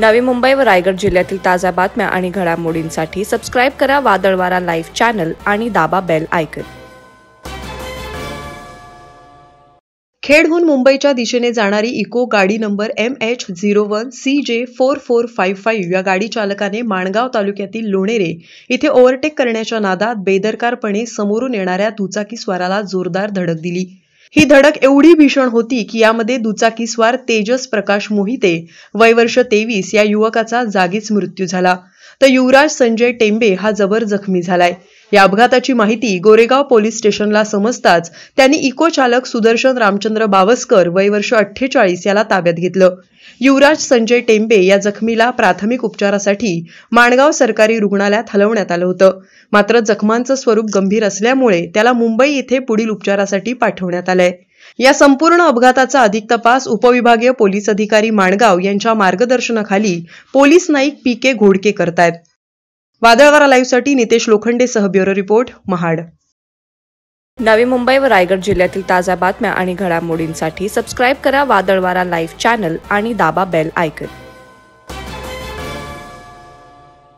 नवी मुंबई व रायगड जिल्ह्यातील ताज्या बातम्या आणि घडामोडींसाठी सबस्क्राईब करा वादळवारा लाईव्ह चॅनल आणि दाबा बेल आयकन खेडहून मुंबईच्या दिशेने जाणारी इको गाडी number M H zero one C J four four five five या गाडी चालकाने माणगाव तालुक्यातील लोणेरे इथे ओव्हरटेक करण्याच्या नादात बेदरकारपणे समोरून येणाऱ्या दुचाकी स्वाराला जोरदार धडक दिली ही धडक एवढी भीषण होती की यामध्ये दुचाकीस्वार तेजस प्रकाश मोहिते वयवर्ष तेवीस या युवकाचा जागीच मृत्यू झाला तर युवराज संजय टेंबे हा जबर जखमी झालाय या अपघाताची माहिती गोरेगाव पोलीस स्टेशनला समजताच त्यांनी इको चालक सुदर्शन रामचंद्र बावस्कर वयवर्ष अठ्ठेचाळीस याला ताब्यात घेतलं युवराज संजय टेंबे या जखमीला प्राथमिक उपचारासाठी माणगाव सरकारी रुग्णालयात हलवण्यात आलं होतं मात्र जखमांचं स्वरूप गंभीर असल्यामुळे त्याला मुंबई येथे पुढील उपचारासाठी पाठवण्यात आलंय या संपूर्ण अपघाताचा अधिक तपास उपविभागीय पोलीस अधिकारी माणगाव यांच्या मार्गदर्शनाखाली police naik P K Ghodke करतायत वादळवारा लाईव्हसाठी नितेश लोखंडेसह ब्युरो रिपोर्ट महाड नवी मुंबई व रायगड जिल्ह्यातील ताज्या बातम्या आणि घडामोडींसाठी सबस्क्राईब करा वादळवारा लाईव्ह चॅनल आणि दाबा बेल आयकन